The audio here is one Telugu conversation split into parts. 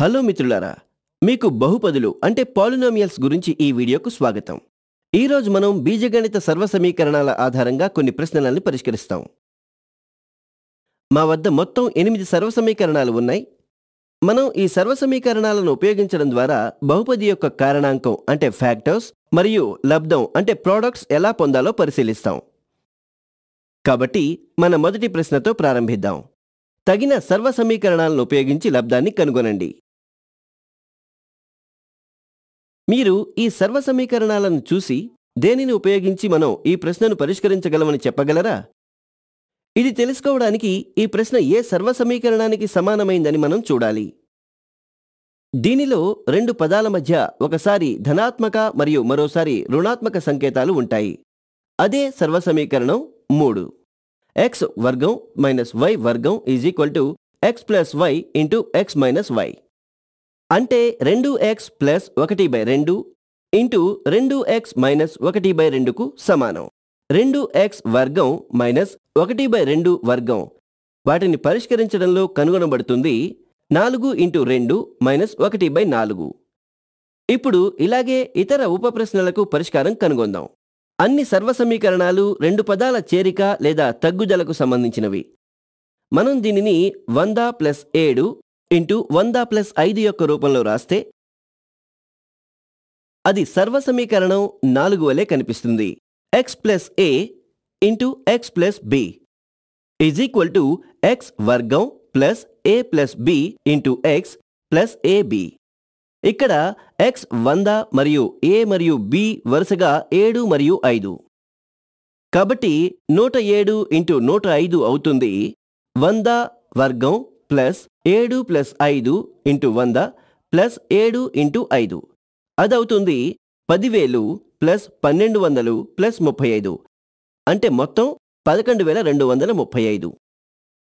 హలో మిత్రులారా మీకు బహుపదులు అంటే పాలినామియల్స్ గురించి ఈ వీడియోకు స్వాగతం ఈరోజు మనం బీజగణిత సర్వ సమీకరణాల ఆధారంగా కొన్ని ప్రశ్నలను పరిష్కరిస్తాం మా వద్ద మొత్తం ఎనిమిది సర్వ సమీకరణాలు ఉన్నాయి మనం ఈ సర్వ సమీకరణాలను ఉపయోగించడం ద్వారా బహుపది యొక్క కారణాంకం అంటే ఫ్యాక్టర్స్ మరియు లబ్ధం అంటే ప్రోడక్ట్స్ ఎలా పొందాలో పరిశీలిస్తాం కాబట్టి మన మొదటి ప్రశ్నతో ప్రారంభిద్దాం తగిన సర్వ సమీకరణాలను ఉపయోగించి లబ్ధాన్ని కనుగొనండి మీరు ఈ సర్వ సమీకరణాలను చూసి దేనిని ఉపయోగించి మనం ఈ ప్రశ్నను పరిష్కరించగలమని చెప్పగలరా ఇది తెలుసుకోవడానికి ఈ ప్రశ్న ఏ సర్వ సమీకరణానికి సమానమైందని మనం చూడాలి దీనిలో రెండు పదాల మధ్య ఒకసారి ధనాత్మక మరియు మరోసారి రుణాత్మక సంకేతాలు ఉంటాయి అదే సర్వ సమీకరణం మూడు ఎక్స్ వర్గం మైనస్ వై వర్గం is equal to x plus y into x minus y అంటే రెండు ఎక్స్ ప్లస్ ఒకటి బై రెండు ఇంటూ రెండు ఎక్స్ మైనస్ ఒకటి బై రెండుకు సమానం రెండు ఎక్స్ వర్గం మైనస్ ఒకటి బై రెండు వర్గం వాటిని పరిష్కరించడంలో కనుగొనబడుతుంది నాలుగు ఇంటూ రెండు మైనస్ ఒకటి బై నాలుగు ఇప్పుడు ఇలాగే ఇతర ఉప ప్రశ్నలకు పరిష్కారం కనుగొందాం అన్ని సర్వసమీకరణాలు రెండు పదాల చేరిక లేదా తగ్గుదలకు సంబంధించినవి మనం దీనిని వంద ప్లస్ ఏడు ఇంటూ వంద ప్లస్ ఐదు యొక్క రూపంలో రాస్తే అది సర్వసమీకరణం నాలుగు వలె కనిపిస్తుంది x plus a into x plus b is equal to x వర్గం plus a plus b into x plus a b ఇక్కడ ఎక్స్ వంద మరియు ఏ మరియు బి వరుసగా ఏడు మరియు ఐదు కాబట్టి నూట ఏడు ఇంటూ నూట ఐదు అవుతుంది వంద వర్గం ప్లస్ ఏడు ప్లస్ ఐదు ఇంటూ వంద ప్లస్ ఏడు ఇంటూ ఐదు అదవుతుంది పదివేలు ప్లస్ పన్నెండు వందలు ప్లస్ ముప్పై ఐదు అంటే మొత్తం పదకొండు వేల రెండు వందల ముప్పై ఐదు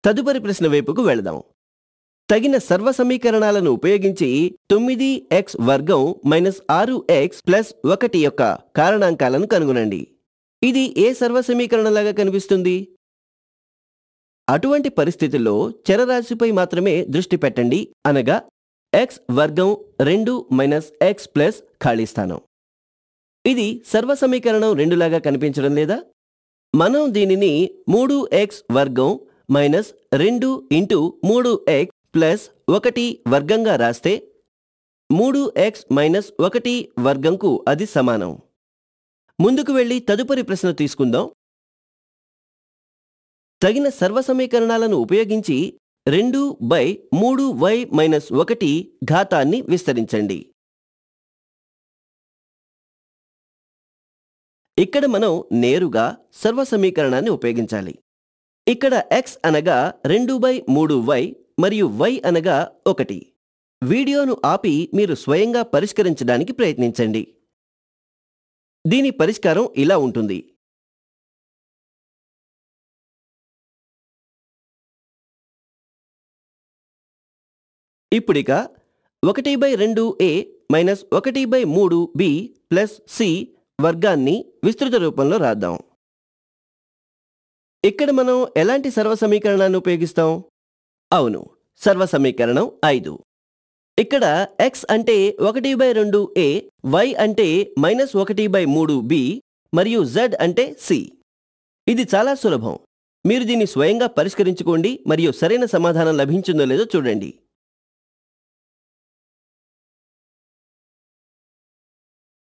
తదుపరి ప్రశ్న వైపుకు వెళదాం తగిన సర్వ సమీకరణాలను ఉపయోగించి తొమ్మిది ఎక్స్ వర్గం మైనస్ ఆరు ఎక్స్ ప్లస్ ఒకటి యొక్క కారణాంకాలను కనుగొనండి ఇది ఏ సర్వ సమీకరణలాగా కనిపిస్తుంది అటువంటి పరిస్థితుల్లో చరరాశిపై మాత్రమే దృష్టి పెట్టండి అనగా ఎక్స్ వర్గం రెండు మైనస్ ఎక్స్ ప్లస్ ఖాళీ స్థానం ఇది సర్వసమీకరణం రెండులాగా కనిపించడం లేదా మనం దీనిని మూడు ఎక్స్ వర్గం మైనస్ రెండు ఇంటూ మూడు ఎక్స్ ప్లస్ ఒకటి వర్గంగా రాస్తే మూడు ఎక్స్ మైనస్ ఒకటి వర్గంకు అది సమానం ముందుకు వెళ్ళి తదుపరి ప్రశ్న తీసుకుందాం తగిన సర్వసమీకరణాలను ఉపయోగించి రెండు బై మూడు వై మైనస్ ఒకటి ఘాతాన్ని విస్తరించండి ఇక్కడ మనం నేరుగా సర్వసమీకరణాన్ని ఉపయోగించాలి ఇక్కడ ఎక్స్ అనగా రెండు బై మూడు వై మరియు వై అనగా ఒకటి వీడియోను ఆపి మీరు స్వయంగా పరిష్కరించడానికి ప్రయత్నించండి దీని పరిష్కారం ఇలా ఉంటుంది ఇప్పుడిక ఒకటి బై రెండు ఏ మైనస్ ఒకటి బై మూడు బి ప్లస్ సి వర్గాన్ని విస్తృత రూపంలో రాద్దాం ఇక్కడ మనం ఎలాంటి సర్వ సమీకరణాన్ని ఉపయోగిస్తాం అవును సర్వ సమీకరణం ఐదు ఇక్కడ ఎక్స్ అంటే ఒకటి బై రెండు ఏ వై అంటే మైనస్ ఒకటి బై మూడు బి మరియు జెడ్ అంటే సి ఇది చాలా సులభం మీరు దీన్ని స్వయంగా పరిష్కరించుకోండి మరియు సరైన సమాధానం లభించిందో లేదో చూడండి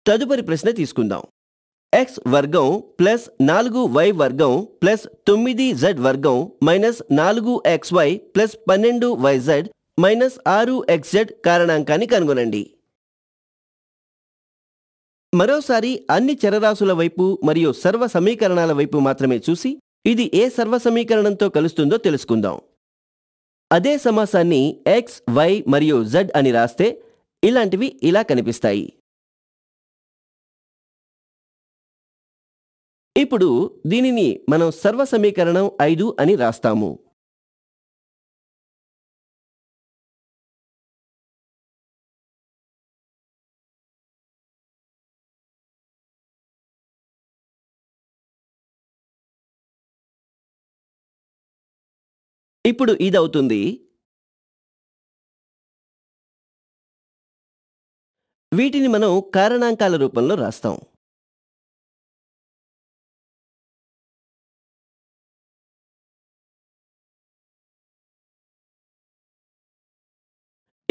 తదుపరి ప్రశ్న తీసుకుందాం ఎక్స్ వర్గం ప్లస్ నాలుగు వై వర్గం ప్లస్ తొమ్మిది జెడ్ వర్గం మైనస్ నాలుగు ఎక్స్ వై ప్లస్ పన్నెండు వై జెడ్ మైనస్ ఆరు ఎక్స్ జెడ్ కారణాంకాన్ని కనుగొనండి మరోసారి అన్ని చరరాశుల వైపు మరియు సర్వ సమీకరణాల వైపు మాత్రమే చూసి ఇది ఏ సర్వ సమీకరణంతో కలుస్తుందో తెలుసుకుందాం అదే సమాసాన్ని ఎక్స్ వై మరియు జెడ్ అని రాస్తే ఇలాంటివి ఇలా కనిపిస్తాయి ఇప్పుడు దీనిని మనం సర్వ సమీకరణం ఐదు అని రాస్తాము ఇప్పుడు ఇదవుతుంది వీటిని మనం కారణాంకాల రూపంలో రాస్తాం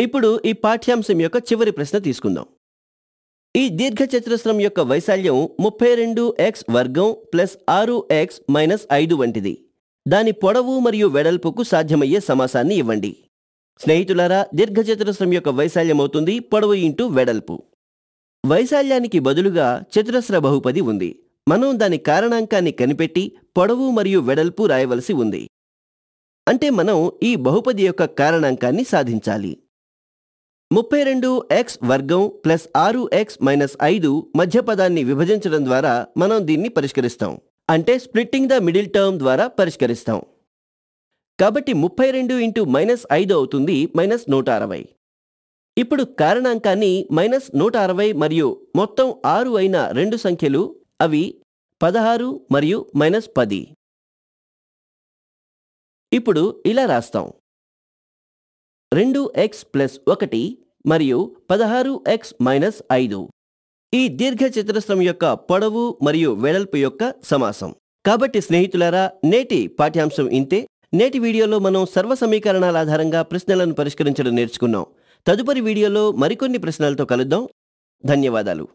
ఇప్పుడు ఈ పాఠ్యాంశం యొక్క చివరి ప్రశ్న తీసుకుందాం ఈ దీర్ఘచతురస్రం యొక్క వైశాల్యం ముప్పై రెండు ఎక్స్ వర్గం ప్లస్ ఆరు ఎక్స్ మైనస్ ఐదు వంటిది దాని పొడవు మరియు వెడల్పుకు సాధ్యమయ్యే సమాసాన్ని ఇవ్వండి స్నేహితులారా దీర్ఘచతురస్రం యొక్క వైశాల్యం అవుతుంది పొడవు ఇంటూ వెడల్పు వైశాల్యానికి బదులుగా చతురస్ర బహుపది ఉంది మనం దాని కారణాంకాన్ని కనిపెట్టి పొడవు మరియు వెడల్పు రాయవలసి ఉంది అంటే మనం ఈ బహుపది యొక్క కారణాంకాన్ని సాధించాలి ముప్పై రెండు ఎక్స్ వర్గం ప్లస్ ఆరు ఎక్స్ మైనస్ ఐదు మధ్య పదాన్ని విభజించడం ద్వారా మనం దీన్ని పరిష్కరిస్తాం అంటే స్ప్లిట్టింగ్ ద మిడిల్ టర్మ్ ద్వారా పరిష్కరిస్తాం కాబట్టి ముప్పై రెండు ఇంటూ మైనస్ ఐదు అవుతుంది మైనస్ నూట అరవై ఇప్పుడు కారణాంకాన్ని మైనస్ నూట అరవై మరియు మొత్తం ఆరు అయిన రెండు సంఖ్యలు అవి పదహారు మరియు మైనస్ పది ఇప్పుడు ఇలా రాస్తాం రెండు ఎక్స్ ప్లస్ ఒకటి మరియు పదహారు ఎక్స్ మైనస్ ఐదు ఈ దీర్ఘ చతురస్రం యొక్క పొడవు మరియు వెడల్పు యొక్క సమాసం కాబట్టి స్నేహితులారా నేటి పాఠ్యాంశం ఇంతే నేటి వీడియోలో మనం సర్వ సమీకరణాల ఆధారంగా ప్రశ్నలను పరిష్కరించడం నేర్చుకున్నాం తదుపరి వీడియోలో మరికొన్ని ప్రశ్నలతో కలుద్దాం ధన్యవాదాలు